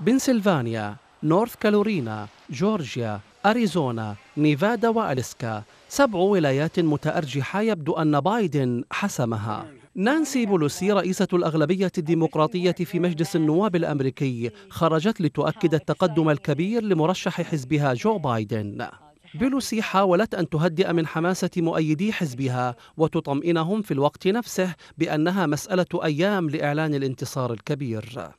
بنسلفانيا نورث كالورينا جورجيا أريزونا نيفادا وأليسكا سبع ولايات متأرجحة يبدو أن بايدن حسمها نانسي بولوسي رئيسة الأغلبية الديمقراطية في مجلس النواب الأمريكي خرجت لتؤكد التقدم الكبير لمرشح حزبها جو بايدن بيلوسي حاولت أن تهدئ من حماسة مؤيدي حزبها وتطمئنهم في الوقت نفسه بأنها مسألة أيام لإعلان الانتصار الكبير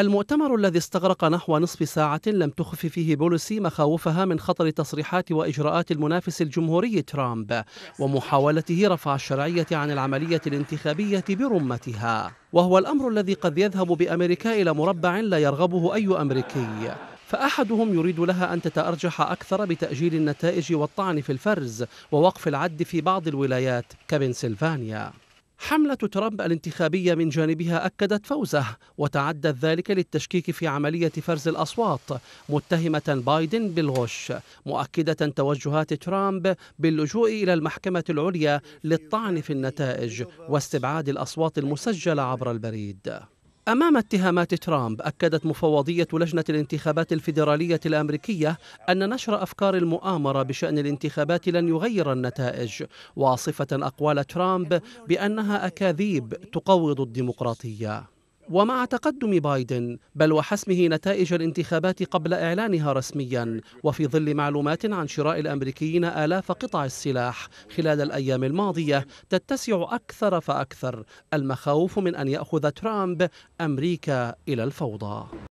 المؤتمر الذي استغرق نحو نصف ساعة لم تخف فيه بولسي مخاوفها من خطر تصريحات وإجراءات المنافس الجمهوري ترامب ومحاولته رفع الشرعية عن العملية الانتخابية برمتها وهو الأمر الذي قد يذهب بأمريكا إلى مربع لا يرغبه أي أمريكي فأحدهم يريد لها أن تتأرجح أكثر بتأجيل النتائج والطعن في الفرز ووقف العد في بعض الولايات كبنسلفانيا حملة ترامب الانتخابية من جانبها أكدت فوزه وتعدت ذلك للتشكيك في عملية فرز الأصوات متهمة بايدن بالغش مؤكدة توجهات ترامب باللجوء إلى المحكمة العليا للطعن في النتائج واستبعاد الأصوات المسجلة عبر البريد أمام اتهامات ترامب أكدت مفوضية لجنة الانتخابات الفيدرالية الأمريكية أن نشر أفكار المؤامرة بشأن الانتخابات لن يغير النتائج واصفة أقوال ترامب بأنها أكاذيب تقوض الديمقراطية ومع تقدم بايدن بل وحسمه نتائج الانتخابات قبل إعلانها رسميا وفي ظل معلومات عن شراء الأمريكيين آلاف قطع السلاح خلال الأيام الماضية تتسع أكثر فأكثر المخاوف من أن يأخذ ترامب أمريكا إلى الفوضى